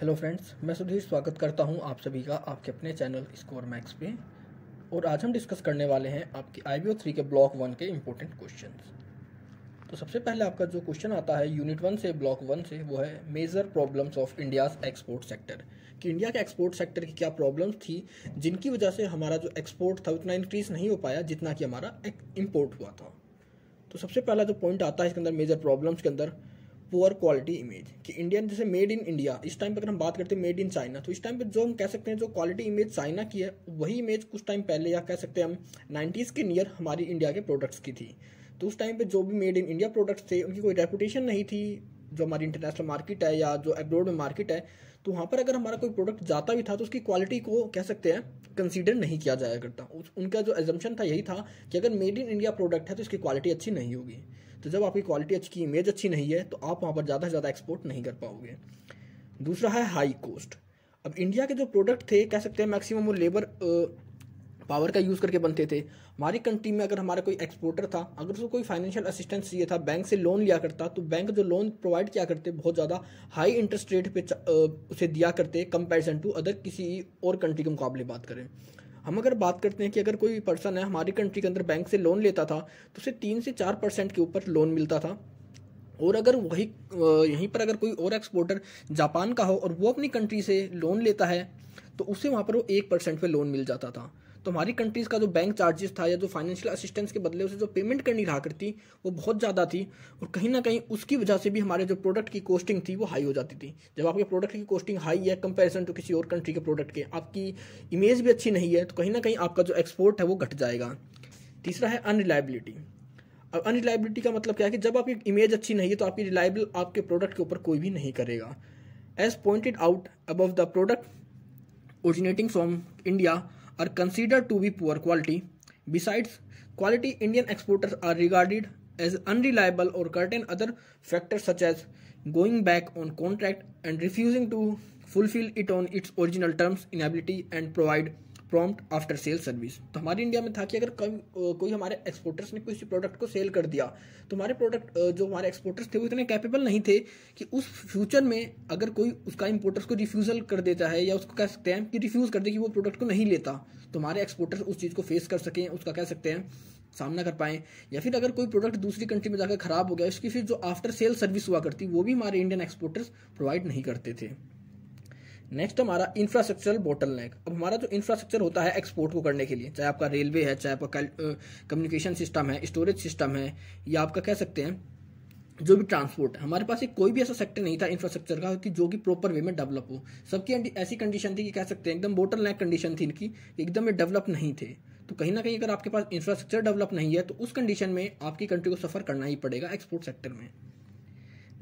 Hello friends मैं सुधीर स्वागत करता हूं आप सभी का आपके अपने चैनल स्कोर मैक्स पे और आज हम डिस्कस करने वाले हैं आपकी आई बी थ्री के ब्लॉक वन के इम्पोर्टेंट क्वेश्चन तो सबसे पहले आपका जो क्वेश्चन आता है यूनिट वन से ब्लॉक वन से वो है major problems of India's export sector कि इंडिया के एक्सपोर्ट सेक्टर की क्या प्रॉब्लम्स थी जिनकी वजह से हमारा जो एक्सपोर्ट था उतना इंक्रीज नहीं हो पाया जितना कि हमारा इम्पोर्ट हुआ था तो सबसे पहला जो पॉइंट आता है इसके अंदर मेजर प्रॉब्लम्स के अंदर पुअर क्वालिटी इमेज कि इंडियन जैसे मेड इन इंडिया इस टाइम पर अगर हम बात करते हैं मेड इन चाइना तो इस टाइम पर जो हम कह सकते हैं जो क्वालिटी इमेज चाइना की है वही इमेज कुछ टाइम पहले या कह सकते हैं हम नाइन्टीज़ के नियर हमारी इंडिया के प्रोडक्ट्स की थी तो उस टाइम पर जो भी मेड इन इंडिया प्रोडक्ट्स थे उनकी कोई रेपुटेशन नहीं थी जो हमारी इंटरनेशनल मार्केट है या जो एब्रोड में मार्केट है तो वहाँ पर अगर हमारा कोई प्रोडक्ट जाता भी था तो उसकी क्वालिटी को कह सकते हैं कंसीडर नहीं किया जाया करता उनका जो एजम्पन था यही था कि अगर मेड इन इंडिया प्रोडक्ट है तो इसकी क्वालिटी अच्छी नहीं होगी तो जब आपकी क्वालिटी अच्छी की इमेज अच्छी नहीं है तो आप वहाँ पर ज़्यादा से ज़्यादा एक्सपोर्ट नहीं कर पाओगे दूसरा है हाई कॉस्ट अब इंडिया के जो प्रोडक्ट थे कह सकते हैं मैक्सिमम वो लेबर पावर का यूज़ करके बनते थे हमारी कंट्री में अगर हमारा कोई एक्सपोर्टर था अगर उसको कोई फाइनेंशियल असिस्टेंस चाहिए था बैंक से लोन लिया करता तो बैंक जो लोन प्रोवाइड किया करते बहुत ज़्यादा हाई इंटरेस्ट रेट पे उसे दिया करते कंपेरिजन टू अदर किसी और कंट्री के मुकाबले बात करें हम अगर बात करते हैं कि अगर कोई भी पर्सन है हमारी कंट्री के अंदर बैंक से लोन लेता था तो उसे तीन से चार परसेंट के ऊपर लोन मिलता था और अगर वही यहीं पर अगर कोई और एक्सपोर्टर जापान का हो और वो अपनी कंट्री से लोन लेता है तो उसे वहाँ पर वो एक परसेंट पर लोन मिल जाता था तो हमारी कंट्रीज़ का जो बैंक चार्जेस था या जो फाइनेंशियल असिस्टेंस के बदले उसे जो पेमेंट करनी रहा करती वो बहुत ज़्यादा थी और कहीं ना कहीं उसकी वजह से भी हमारे जो प्रोडक्ट की कॉस्टिंग थी वो हाई हो जाती थी जब आपके प्रोडक्ट की कॉस्टिंग हाई है कंपेरिजन टू तो किसी और कंट्री के प्रोडक्ट के आपकी इमेज भी अच्छी नहीं है तो कहीं ना कहीं आपका जो एक्सपोर्ट है वो घट जाएगा तीसरा है अनरिलायबिलिटी अब अनरिलायबिलिटी का मतलब क्या है कि जब आपकी इमेज अच्छी नहीं है तो आपकी रिलायबल आपके प्रोडक्ट के ऊपर कोई भी नहीं करेगा as pointed out above the product originating from India are considered to be poor quality. Besides, quality Indian exporters are regarded as unreliable or certain other factors such as going back on contract and refusing to fulfill it on its original terms, inability and provide prompt after sale service तो हमारे India में था कि अगर कोई कोई हमारे exporters ने किसी प्रोडक्ट को सेल कर दिया तो हमारे प्रोडक्ट जो हमारे एक्सपोर्टर्स थे वो इतने कैपेबल नहीं थे कि उस फ्यूचर में अगर कोई उसका इम्पोर्टर्स को रिफ्यूज़ल कर देता है या उसको कह सकते हैं कि रिफ्यूज़ कर दे कि वो प्रोडक्ट को नहीं लेता तो हमारे एक्सपोर्टर्स उस चीज़ को फेस कर सकें उसका कह सकते हैं सामना कर पाएँ या फिर अगर कोई प्रोडक्ट दूसरी कंट्री में जाकर खराब हो गया उसकी फिर जो आफ्टर सेल सर्विस हुआ करती वो भी हमारे इंडियन एक्सपोर्टर्स प्रोवाइड नहीं करते थे नेक्स्ट हमारा इंफ्रास्ट्रक्चरल बोटल नेक अब हमारा जो इंफ्रास्ट्रक्चर होता है एक्सपोर्ट को करने के लिए चाहे आपका रेलवे है चाहे आपका कम्युनिकेशन सिस्टम है स्टोरेज सिस्टम है या आपका कह सकते हैं जो भी ट्रांसपोर्ट है हमारे पास एक कोई भी ऐसा सेक्टर नहीं था इंफ्रास्ट्रक्चर का कि जो कि प्रॉपर वे में डेवलप हो सबकी ऐसी कंडीशन थी कि कह सकते हैं एकदम बोटल नेक कंडीशन थी इनकी एकदम ये डेवलप नहीं थे तो कहीं ना कहीं अगर आपके पास इंफ्रास्ट्रक्चर डेवलप नहीं है तो उस कंडीशन में आपकी कंट्री को सफ़र करना ही पड़ेगा एक्सपोर्ट सेक्टर में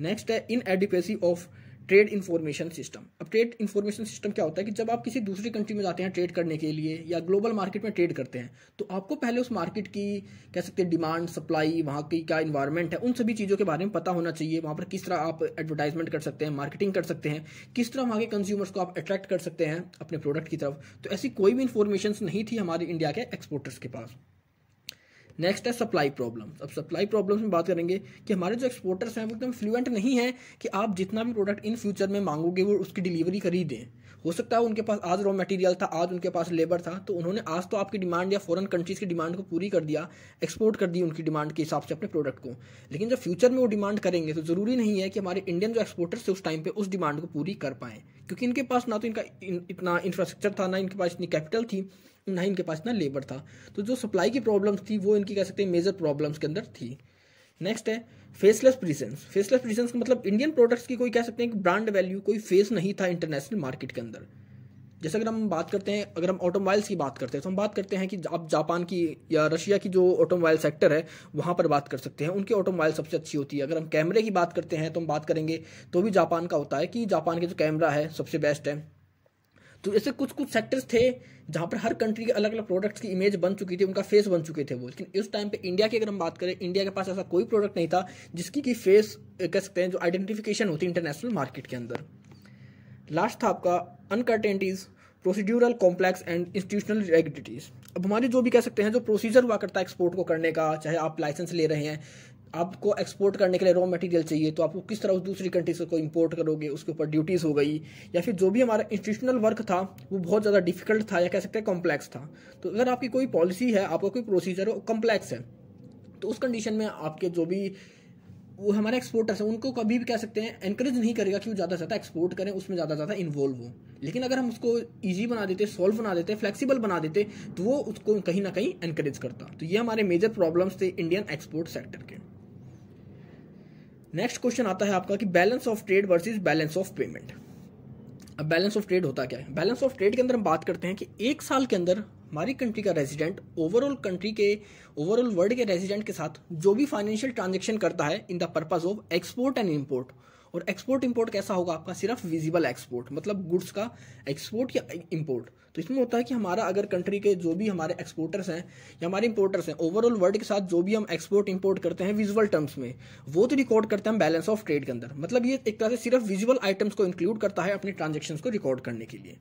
नेक्स्ट है inadequacy of trade information system अब ट्रेड इन्फॉर्मेशन सिस्टम क्या होता है कि जब आप किसी दूसरी कंट्री में जाते हैं ट्रेड करने के लिए या ग्लोबल मार्केट में ट्रेड करते हैं तो आपको पहले उस मार्केट की कह सकते हैं डिमांड सप्लाई वहाँ की क्या इन्वायरमेंट है उन सभी चीज़ों के बारे में पता होना चाहिए वहाँ पर किस तरह आप एडवर्टाइजमेंट कर सकते हैं मार्केटिंग कर सकते हैं किस तरह वहाँ के कंज्यूमर्स को आप अट्रैक्ट कर सकते हैं अपने प्रोडक्ट की तरफ तो ऐसी कोई भी इन्फॉर्मेशन नहीं थी हमारे इंडिया के एक्सपोर्टर्स के पास नेक्स्ट है सप्लाई प्रॉब्लम अब सप्लाई प्रॉब्लम में बात करेंगे कि हमारे जो एक्सपोर्टर्स हैं वो एकदम फ्लुएंट नहीं है कि आप जितना भी प्रोडक्ट इन फ्यूचर में मांगोगे वो उसकी डिलीवरी कर ही दें हो सकता है उनके पास आज रॉ मटेरियल था आज उनके पास लेबर था तो उन्होंने आज तो आपकी डिमांड या फॉरेन कंट्रीज़ की डिमांड को पूरी कर दिया एक्सपोर्ट कर दी उनकी डिमांड के हिसाब से अपने प्रोडक्ट को लेकिन जब फ्यूचर में वो डिमांड करेंगे तो ज़रूरी नहीं है कि हमारे इंडियन जो एक्सपोर्टर्स थे उस टाइम पर उस डिमांड को पूरी कर पाए क्योंकि इनके पास ना तो इनका इतना इंफ्रास्ट्रक्चर था ना इनके पास इतनी कैपिटल थी ना इनके पास इतना लेबर था तो जो सप्लाई की प्रॉब्लम्स थी वो इनकी कह सकते हैं मेजर प्रॉब्लम्स के अंदर थी नेक्स्ट है फेसलेस प्रीजेंस फेसलेस प्रीजेंस का मतलब इंडियन प्रोडक्ट्स की कोई कह सकते हैं कि ब्रांड वैल्यू कोई फेस नहीं था इंटरनेशनल मार्केट के अंदर जैसे अगर हम बात करते हैं अगर हम ऑटोमोबाइल्स की बात करते हैं तो हम बात करते हैं कि आप जापान की या रशिया की जो ऑटोमोबाइल सेक्टर है वहाँ पर बात कर सकते हैं उनकी ऑटोमोबाइल सबसे अच्छी होती है अगर हम कैमरे की बात करते हैं तो हम बात करेंगे तो भी जापान का होता है कि जापान के जो कैमरा है सबसे बेस्ट है तो ऐसे कुछ कुछ सेक्टर्स थे जहाँ पर हर कंट्री के अलग अलग प्रोडक्ट्स की इमेज बन चुकी थी उनका फेस बन चुके थे वो लेकिन उस टाइम पे इंडिया की अगर हम बात करें इंडिया के पास ऐसा कोई प्रोडक्ट नहीं था जिसकी की फेस कह सकते हैं जो आइडेंटिफिकेशन होती है इंटरनेशनल मार्केट के अंदर लास्ट था आपका uncertainties procedural complex and institutional rigidities अब हमारे जो भी कह सकते हैं जो प्रोसीजर हुआ करता है एक्सपोर्ट को करने का चाहे आप लाइसेंस ले रहे हैं आपको एक्सपोर्ट करने के लिए रॉ मटेरियल चाहिए तो आपको किस तरह उस दूसरी कंट्री से को इम्पोर्ट करोगे उसके ऊपर ड्यूटीज़ हो गई या फिर जो भी हमारा इंस्टीट्यूशनल वर्क था वो बहुत ज़्यादा डिफिकल्ट था या कह सकते हैं कॉम्प्लेक्स था तो अगर आपकी कोई पॉलिसी है आपका कोई प्रोसीजर है कॉम्प्लेक्स है तो उस कंडीशन में आपके जो भी वो हमारे एक्सपोर्टर्स हैं उनको कभी भी कह सकते हैं एनकरेज नहीं करेगा कि वो ज़्यादा से ज़्यादा एक्सपोर्ट करें उसमें ज़्यादा से ज़्यादा इन्वॉल्व हो लेकिन अगर हम उसको ईजी बना देते सॉल्व बना देते फ्लेक्सिबल बना देते तो वो उसको कहीं ना कहीं एनकरेज करता तो ये हमारे मेजर प्रॉब्लम्स थे इंडियन एक्सपोर्ट सेक्टर के नेक्स्ट क्वेश्चन आता है आपका कि balance of trade versus balance of payment अब बैलेंस ऑफ ट्रेड होता क्या है बैलेंस ऑफ ट्रेड के अंदर हम बात करते हैं कि एक साल के अंदर हमारी कंट्री का रेजिडेंट ओवरऑल कंट्री के ओवरऑल वर्ल्ड के रेजिडेंट के साथ जो भी फाइनेंशियल ट्रांजेक्शन करता है in the purpose of export and import और एक्सपोर्ट इम्पोर्ट कैसा होगा आपका सिर्फ विजिबल एक्सपोर्ट मतलब गुड्स का एक्सपोर्ट या इम्पोर्ट तो इसमें होता है कि हमारा अगर कंट्री के जो भी हमारे एक्सपोर्टर्स हैं या हमारे इंपोर्टर्स हैं ओवरऑल वर्ल्ड के साथ जो भी हम एक्सपोर्ट इंपोर्ट करते हैं विजुअल टर्म्स में वो तो रिकॉर्ड करते हैं बैलेंस ऑफ ट्रेड के अंदर मतलब ये एक तरह से सिर्फ विजुअल आइटम्स को इंक्लूड करता है अपने ट्रांजेक्शन को रिकॉर्ड करने के लिए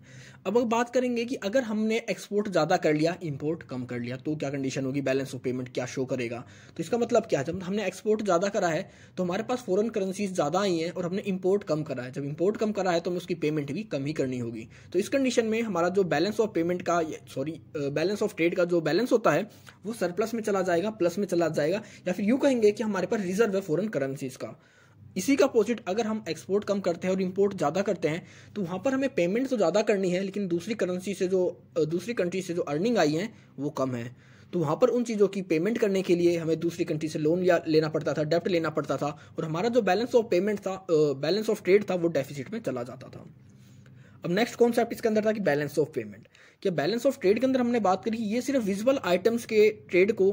अब अब बात करेंगे कि अगर हमने एक्सपोर्ट ज़्यादा कर लिया इम्पोर्ट कम कर लिया तो क्या कंडीशन होगी बैलेंस ऑफ पेमेंट क्या शो करेगा तो इसका मतलब क्या है जब हमने एक्सपोर्ट ज़्यादा करा है तो हमारे पास फॉरन करेंसीज ज़्यादा आई हैं और हमने इम्पोर्ट कम करा है जब इम्पोर्ट कम करा है तो हमें उसकी पेमेंट भी कम ही करनी होगी तो इस कंडीशन में हमारा जो बैलेंस बैलेंस ऑफ पेमेंट का सॉरी बैलेंस ऑफ ट्रेड का जो बैलेंस होता है वो सरप्लस में चला जाएगा प्लस में चला जाएगा या फिर यू कहेंगे कि हमारे पास रिजर्व है फॉरन करेंसीज का इसी का अपोजिट अगर हम एक्सपोर्ट कम करते हैं और इम्पोर्ट ज़्यादा करते हैं तो वहाँ पर हमें पेमेंट तो ज़्यादा करनी है लेकिन दूसरी करेंसी से जो दूसरी कंट्री से जो अर्निंग आई है वो कम है तो वहाँ पर उन चीज़ों की पेमेंट करने के लिए हमें दूसरी कंट्री से लोन या लेना पड़ता था डेप्ट लेना पड़ता था और हमारा जो बैलेंस ऑफ पेमेंट था बैलेंस ऑफ ट्रेड था वो डेफिसिट में चला जाता था अब नेक्स्ट कॉन्सेप्ट इसके अंदर था कि बैलेंस ऑफ पेमेंट क्या बैलेंस ऑफ ट्रेड के अंदर हमने बात करी ये सिर्फ विजिबल आइटम्स के ट्रेड को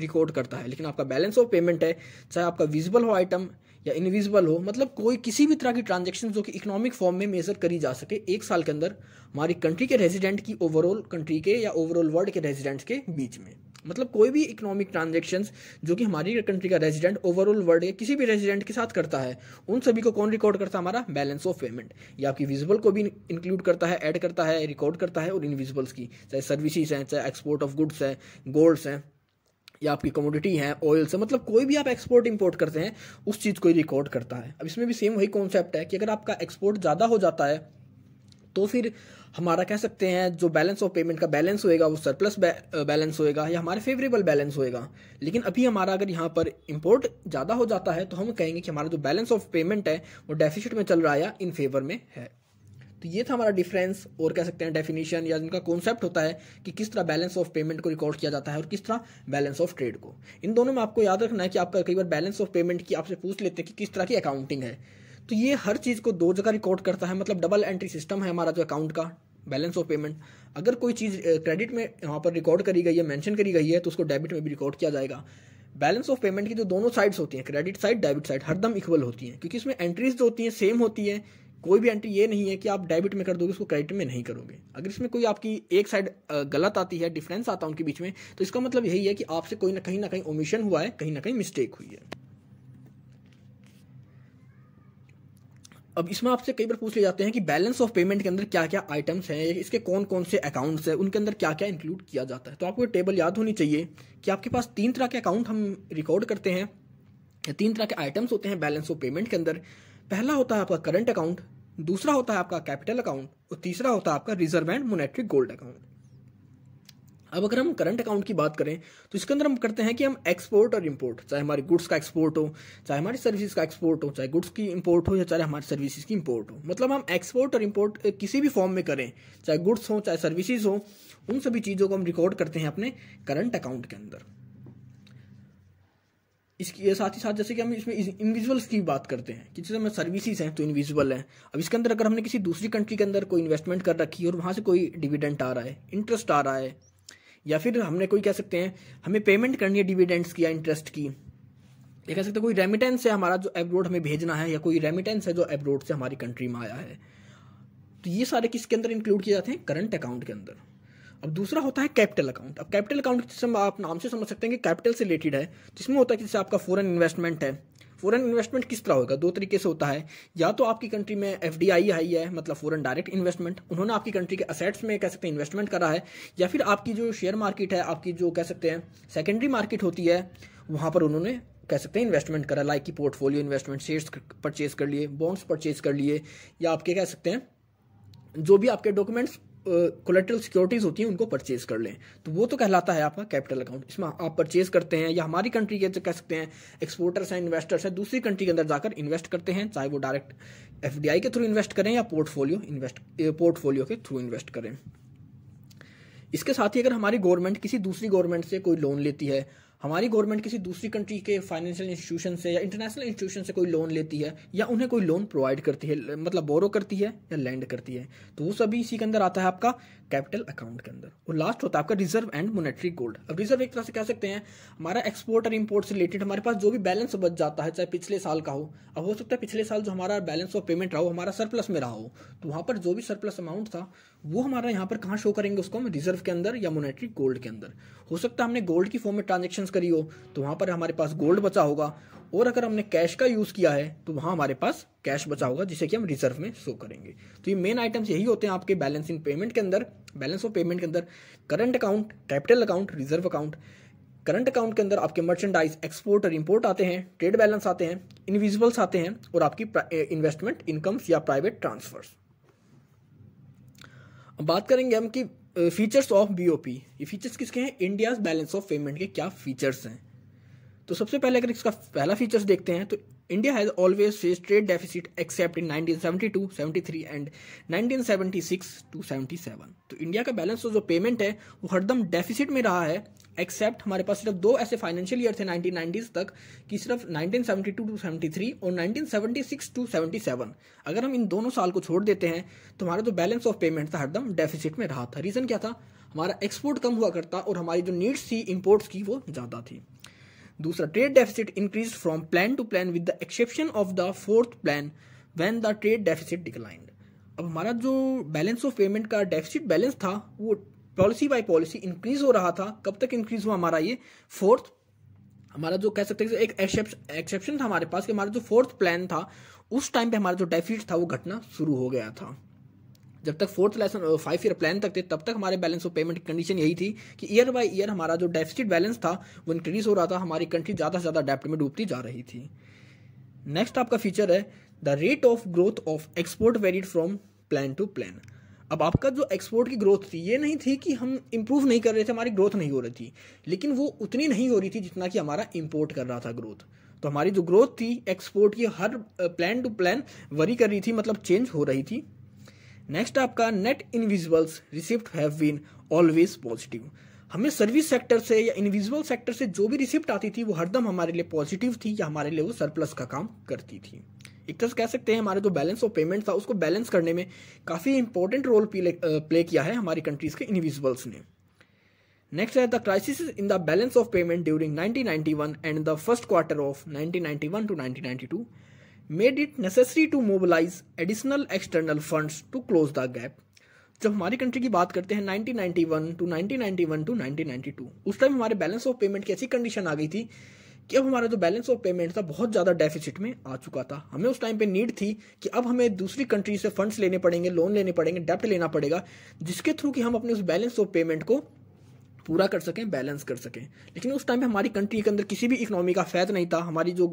रिकॉर्ड करता है लेकिन आपका बैलेंस ऑफ पेमेंट है चाहे आपका विजिबल हो आइटम या इनविजिबल हो मतलब कोई किसी भी तरह की ट्रांजेक्शन जो कि इकोनॉमिक फॉर्म में मेजर करी जा सके एक साल के अंदर हमारी कंट्री के रेजिडेंट की ओवरऑल कंट्री के या ओवरऑल वर्ल्ड के रेजिडेंट्स के बीच में मतलब कोई भी इकोनॉमिक ट्रांजेक्शन जो कि हमारी कंट्री का रेजिडेंट ओवरऑल वर्ल्ड के किसी भी रेजिडेंट के साथ करता है उन सभी को कौन रिकॉर्ड करता है हमारा बैलेंस ऑफ पेमेंट या आपकी विजिबल को भी इंक्लूड करता है ऐड करता है रिकॉर्ड करता है और इनविजिबल्स की चाहे सर्विसेज हैं चाहे एक्सपोर्ट ऑफ गुड्स है गोल्ड्स हैं या आपकी कमोडिटी है ऑयल से मतलब कोई भी आप एक्सपोर्ट इंपोर्ट करते हैं उस चीज़ को ही रिकॉर्ड करता है अब इसमें भी सेम वही कॉन्सेप्ट है कि अगर आपका एक्सपोर्ट ज़्यादा हो जाता है तो फिर हमारा कह सकते हैं जो बैलेंस ऑफ पेमेंट का बैलेंस होएगा वो सरप्लस बैलेंस होएगा या हमारे फेवरेबल बैलेंस होएगा लेकिन अभी हमारा अगर यहाँ पर इंपोर्ट ज़्यादा हो जाता है तो हम कहेंगे कि हमारा जो बैलेंस ऑफ पेमेंट है वो डेफिसिट में चल रहा है या इन फेवर में है तो ये था हमारा डिफरेंस और कह सकते हैं डेफिनेशन या जिनका कॉन्सेप्ट होता है कि किस तरह बैलेंस ऑफ पेमेंट को रिकॉर्ड किया जाता है और किस तरह बैलेंस ऑफ ट्रेड को इन दोनों में आपको याद रखना है कि आपका कई बार बैलेंस ऑफ पेमेंट की आपसे पूछ लेते हैं कि किस तरह की अकाउंटिंग है तो ये हर चीज़ को दो जगह रिकॉर्ड करता है मतलब डबल एंट्री सिस्टम है हमारा जो अकाउंट का बैलेंस ऑफ पेमेंट अगर कोई चीज़ क्रेडिट में वहाँ पर रिकॉर्ड करी गई है मेंशन करी गई है तो उसको डेबिट में भी रिकॉर्ड किया जाएगा बैलेंस ऑफ पेमेंट की जो दोनों साइड्स होती हैं क्रेडिट साइड डेबिट साइड हरदम इक्वल होती हैं क्योंकि इसमें एंट्रीज जो होती हैं सेम होती हैं कोई भी एंट्री ये नहीं है कि आप डेबिट में कर दोगे उसको क्रेडिट में नहीं करोगे अगर इसमें कोई आपकी एक साइड गलत आती है डिफरेंस आता है उनके बीच में तो इसका मतलब यही है कि आपसे कोई ना कहीं ना कहीं ओमिशन हुआ है कहीं ना कहीं मिस्टेक हुई है अब इसमें आपसे कई बार पूछ ले जाते हैं कि बैलेंस ऑफ पेमेंट के अंदर क्या क्या आइटम्स हैं इसके कौन कौन से अकाउंट्स हैं उनके अंदर क्या क्या इंक्लूड किया जाता है तो आपको टेबल याद होनी चाहिए कि आपके पास तीन तरह के अकाउंट हम रिकॉर्ड करते हैं तीन तरह के आइटम्स होते हैं बैलेंस ऑफ पेमेंट के अंदर पहला होता है आपका करंट अकाउंट दूसरा होता है आपका कैपिटल अकाउंट और तीसरा होता है आपका reserve and monetary gold account अब अगर हम करंट अकाउंट की बात करें तो इसके अंदर हम करते हैं कि हम एक्सपोर्ट और इम्पोर्ट चाहे हमारे गुड्स का एक्सपोर्ट हो चाहे हमारी सर्विस का एक्सपोर्ट हो चाहे गुड्स की इम्पोर्ट हो या चाहे हमारी सर्विसेज की इम्पोर्ट हो मतलब हम एक्सपोर्ट और इम्पोर्ट किसी भी फॉर्म में करें चाहे गुड्स हो चाहे सर्विसेज हो उन सभी चीज़ों को हम रिकॉर्ड करते हैं अपने करंट अकाउंट के अंदर इसके साथ ही साथ जैसे कि हम इसमें इनविजुअल्स की बात करते हैं कि जैसे हमें सर्विसेज हैं तो इनविजुअल हैं अब इसके अंदर अगर हमने किसी दूसरी कंट्री के अंदर कोई इन्वेस्टमेंट कर रखी है और वहाँ से कोई डिविडेंट आ रहा है इंटरेस्ट आ रहा है या फिर हमने कोई कह सकते हैं हमें पेमेंट करनी है डिविडेंड्स की या इंटरेस्ट की या कह सकते हैं कोई रेमिटेंस है हमारा जो एब्रोड हमें भेजना है या कोई रेमिटेंस है जो एब्रोड से हमारी कंट्री में आया है तो ये सारे किसके अंदर इंक्लूड किए जाते हैं करंट अकाउंट के अंदर अब दूसरा होता है कैपिटल अकाउंट अब कैपिटल अकाउंट जिसमें आप नाम से समझ सकते हैं कि कैपिटल से रिलेटेड है जिसमें होता है कि जैसे आपका फॉरन इन्वेस्टमेंट है फॉरेन इन्वेस्टमेंट किस तरह होगा दो तरीके से होता है या तो आपकी कंट्री में एफ आई है मतलब फॉरेन डायरेक्ट इन्वेस्टमेंट उन्होंने आपकी कंट्री के असेट्स में कह सकते हैं इन्वेस्टमेंट करा है या फिर आपकी जो शेयर मार्केट है आपकी जो कह सकते हैं सेकेंडरी मार्केट होती है वहाँ पर उन्होंने कह सकते हैं इन्वेस्टमेंट करा लाइक की पोर्टफोलियो इन्वेस्टमेंट शेयर्स परचेज कर लिए बॉन्ड्स परचेज कर लिए या आपके कह सकते हैं जो भी आपके डॉक्यूमेंट्स कोलेट्रल सिक्योरिटीज़ होती हैं उनको परचेज कर लें तो वो तो कहलाता है आपका कैपिटल अकाउंट इसमें आप परचेज करते हैं या हमारी कंट्री के कह सकते हैं एक्सपोर्टर्स हैं इन्वेस्टर्स हैं दूसरी कंट्री के अंदर जाकर इन्वेस्ट करते हैं चाहे वो डायरेक्ट एफ के थ्रू इन्वेस्ट करें या पोर्टफोलियो इन्वेस्ट पोर्टफोलियो के थ्रू इन्वेस्ट करें इसके साथ ही अगर हमारी गवर्नमेंट किसी दूसरी गवर्नमेंट से कोई लोन लेती है हमारी गवर्नमेंट किसी दूसरी कंट्री के फाइनेंशियल इंस्टीट्यूशन से या इंटरनेशनल इंस्टीट्यूशन से कोई लोन लेती है या उन्हें कोई लोन प्रोवाइड करती है मतलब बोरो करती है या लैंड करती है तो वो सभी इसी के अंदर आता है आपका कैपिटल अकाउंट के अंदर और लास्ट होता है आपका रिजर्व एंड मोनेटरी गोल्ड अब रिजर्व एक तरह से कह सकते हैं हमारा एक्सपोर्ट और इम्पोर्ट से रिलेटेड हमारे पास जो भी बैलेंस बच जाता है चाहे पिछले साल का हो अब हो सकता है पिछले साल जो हमारा बैलेंस ऑफ पेमेंट रहा हो हमारा सरप्लस में रहा हो तो वहाँ पर जो भी सरप्लस अमाउंट था वो हमारा यहाँ पर कहाँ शो करेंगे उसको हम रिजर्व के अंदर या मोनेटरी गोल्ड के अंदर हो सकता है हमने गोल्ड की फॉर्म में ट्रांजेक्शन परचेज करी हो तो वहां पर हमारे पास गोल्ड बचा होगा और अगर हमने कैश का यूज़ किया है तो वहां हमारे पास कैश बचा होगा जिसे कि हम रिजर्व में शो करेंगे तो ये मेन आइटम्स यही होते हैं आपके बैलेंस इन पेमेंट के अंदर बैलेंस ऑफ पेमेंट के अंदर current account capital account reserve account current account के अंदर आपके मर्चेंडाइज एक्सपोर्ट और इम्पोर्ट आते हैं ट्रेड बैलेंस आते हैं इनविजिबल्स आते हैं और आपकी इन्वेस्टमेंट इनकम्स या प्राइवेट ट्रांसफर्स बात करेंगे हम कि फीचर्स ऑफ बीओपी ये फीचर्स किसके हैं इंडियाज बैलेंस ऑफ पेमेंट के क्या फीचर्स हैं तो सबसे पहले अगर इसका पहला फीचर्स देखते हैं तो India has always faced trade deficit except in 1972, 73 and 1976 to 77 तो इंडिया का बैलेंस तो जो पेमेंट है वो हरदम डेफिसिट में रहा है एक्सेप्ट हमारे पास सिर्फ दो ऐसे फाइनेंशियल ईयर थे 1990s तक कि सिर्फ 1972 टू 73 और 1976 टू 77 अगर हम इन दोनों साल को छोड़ देते हैं तो हमारा जो बैलेंस ऑफ पेमेंट था हरदम डेफिसिट में रहा था रीज़न क्या था हमारा एक्सपोर्ट कम हुआ करता और हमारी जो नीड्स थी इम्पोर्ट्स की वो ज़्यादा थी दूसरा trade deficit increase from plan to plan with the exception of the fourth plan when the trade deficit declined अब हमारा जो बैलेंस ऑफ पेमेंट का डेफिसिट बैलेंस था वो पॉलिसी बाय पॉलिसी इंक्रीज हो रहा था कब तक इंक्रीज हुआ हमारा ये फोर्थ हमारा जो कह सकते हैं एक एक्सेप्शन था हमारे पास कि हमारा जो फोर्थ प्लान था उस टाइम पे हमारा जो डेफिसिट था वो घटना शुरू हो गया था जब तक fourth lesson five year plan तक थे तब तक हमारे बैलेंस ऑफ पेमेंट कंडीशन यही थी कि ईयर बाय ईयर हमारा जो डेफिसिट बैलेंस था वो इंक्रीज हो रहा था हमारी कंट्री ज़्यादा से ज़्यादा डेप्ट में डूबती जा रही थी नेक्स्ट आपका फीचर है the rate of growth of export varied from plan to plan अब आपका जो एक्सपोर्ट की ग्रोथ थी ये नहीं थी कि हम इम्प्रूव नहीं कर रहे थे हमारी ग्रोथ नहीं हो रही थी लेकिन वो उतनी नहीं हो रही थी जितना कि हमारा इम्पोर्ट कर रहा था ग्रोथ तो हमारी जो ग्रोथ थी एक्सपोर्ट की हर प्लान टू प्लान वरी कर रही थी मतलब चेंज हो रही थी नेक्स्ट आपका net invisibles receipt have been always positive हमें सर्विस सेक्टर से या इनविजुअल सेक्टर से जो भी रिसिप्ट आती थी वो हरदम हमारे लिए पॉजिटिव थी या हमारे लिए वो सरप्लस का काम करती थी एक तरह से कह सकते हैं हमारा जो बैलेंस ऑफ पेमेंट था उसको बैलेंस करने में काफ़ी इंपॉर्टेंट रोल प्ले किया है हमारी कंट्रीज़ के इनविजुअल्स ने नेक्स्ट है the crisis in the balance of payment during 1991 and the first quarter of 1991 to 1992 made it necessary to mobilise additional external funds to close the gap जब हमारी country की बात करते हैं 1991 टू 1991 टू 1992 उस टाइम हमारे balance of payment की ऐसी कंडीशन आ गई थी कि अब हमारा जो बैलेंस ऑफ पेमेंट था बहुत ज़्यादा डेफिसिट में आ चुका था हमें उस टाइम पे नीड थी कि अब हमें दूसरी कंट्री से फंड्स लेने पड़ेंगे लोन लेने पड़ेंगे डेप्ट लेना पड़ेगा जिसके थ्रू कि हम अपने उस बैलेंस ऑफ पेमेंट को पूरा कर सकें बैलेंस कर सकें लेकिन उस टाइम पे हमारी कंट्री के अंदर किसी भी इकोनॉमी का फैद नहीं था हमारी जो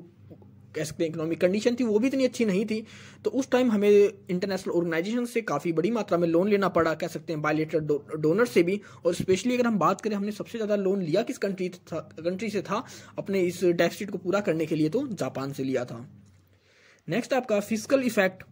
इकोनॉमिक कंडीशन थी वो भी इतनी अच्छी नहीं थी तो उस टाइम हमें इंटरनेशनल ऑर्गेनाइजेशन से काफ़ी बड़ी मात्रा में लोन लेना पड़ा कह सकते हैं बायोलेटर डोनर से भी और स्पेशली अगर हम बात करें हमने सबसे ज़्यादा लोन लिया किस कंट्री था कंट्री से था अपने इस डेफिसिट को पूरा करने के लिए तो जापान से लिया था नेक्स्ट आपका physical effect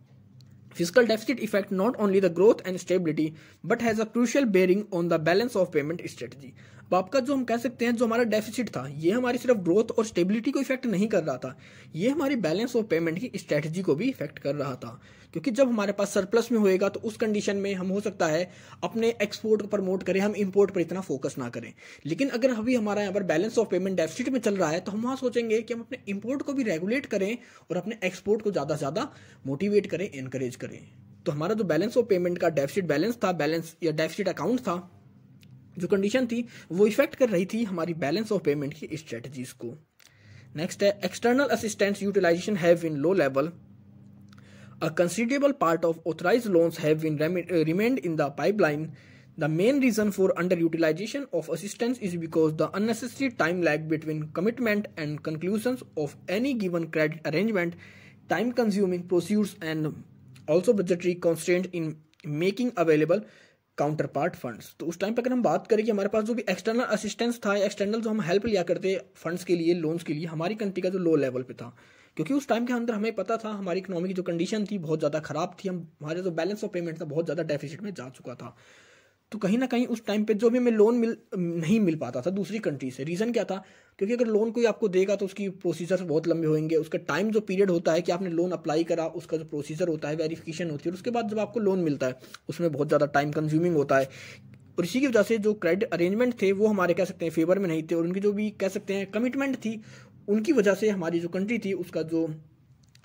physical deficit effect not only the growth and stability but has a crucial bearing on the balance of payment strategy पाप का जो हम कह सकते हैं जो हमारा डेफिसिट था ये हमारी सिर्फ ग्रोथ और स्टेबिलिटी को इफेक्ट नहीं कर रहा था ये हमारी बैलेंस ऑफ पेमेंट की स्ट्रेटजी को भी इफेक्ट कर रहा था क्योंकि जब हमारे पास सरप्लस में होएगा तो उस कंडीशन में हम हो सकता है अपने एक्सपोर्ट को प्रमोट करें हम इम्पोर्ट पर इतना फोकस ना करें लेकिन अगर अभी हमारा यहाँ पर बैलेंस ऑफ पेमेंट डेफिसिट में चल रहा है तो हम वहाँ सोचेंगे कि हम अपने इम्पोर्ट को भी रेगुलेट करें और अपने एक्सपोर्ट को ज़्यादा से ज़्यादा मोटिवेट करें इनकरेज करें तो हमारा जो बैलेंस ऑफ पेमेंट का डेफिसिट बैलेंस था बैलेंस या डेफिसिट अकाउंट था जो कंडीशन थी वो इफेक्ट कर रही थी हमारी बैलेंस ऑफ पेमेंट की स्ट्रेटजीज को नेक्स्ट है external assistance utilisation have in low level a considerable part of authorise loans have in remained in the pipeline the main reason for under utilisation of assistance is because the unnecessary time lag between commitment and conclusion of any given credit arrangement time consuming proceeds and also budgetary constant in making available counter part funds तो उस time पर अगर हम बात करें कि हमारे पास जो भी एक्सटर्नल असिस्टेंस था एक्सटर्नल जो हम हेल्प लिया करते फंड्स के लिए लोन्स के लिए हमारी कंट्री का जो लो लेवल पे था क्योंकि उस टाइम के अंदर हमें पता था हमारी इकोनॉमी की जो कंडीशन थी बहुत ज़्यादा खराब थी हम हमारा जो बैलेंस ऑफ पेमेंट था बहुत ज़्यादा डेफिसिट में जा चुका था तो कहीं ना कहीं उस टाइम पे जो भी हमें लोन मिल नहीं मिल पाता था दूसरी कंट्री से रीज़न क्या था क्योंकि अगर लोन कोई आपको देगा तो उसकी प्रोसीजर बहुत लंबे होंगे उसका टाइम जो पीरियड होता है कि आपने लोन अप्लाई करा उसका जो प्रोसीजर होता है वेरिफिकेशन होती है और उसके बाद जब आपको लोन मिलता है उसमें बहुत ज़्यादा टाइम कंज्यूमिंग होता है और इसी की वजह से जो क्रेडिट अरेंजमेंट थे वो हमारे कह सकते हैं फेवर में नहीं थे और उनकी जो भी कह सकते हैं कमिटमेंट थी उनकी वजह से हमारी जो कंट्री थी उसका जो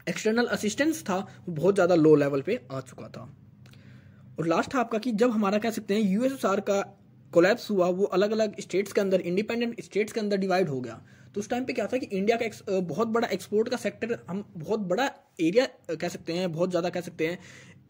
एक्सटर्नल असिस्टेंस था वो बहुत ज़्यादा लो लेवल पे आ चुका था और लास्ट था आपका कि जब हमारा कह सकते हैं यूएसएसआर का कोलैप्स हुआ वो अलग अलग स्टेट्स के अंदर इंडिपेंडेंट स्टेट्स के अंदर डिवाइड हो गया तो उस टाइम पे क्या था कि इंडिया का एक, बहुत बड़ा एक्सपोर्ट का सेक्टर हम बहुत बड़ा एरिया कह सकते हैं बहुत ज़्यादा कह सकते हैं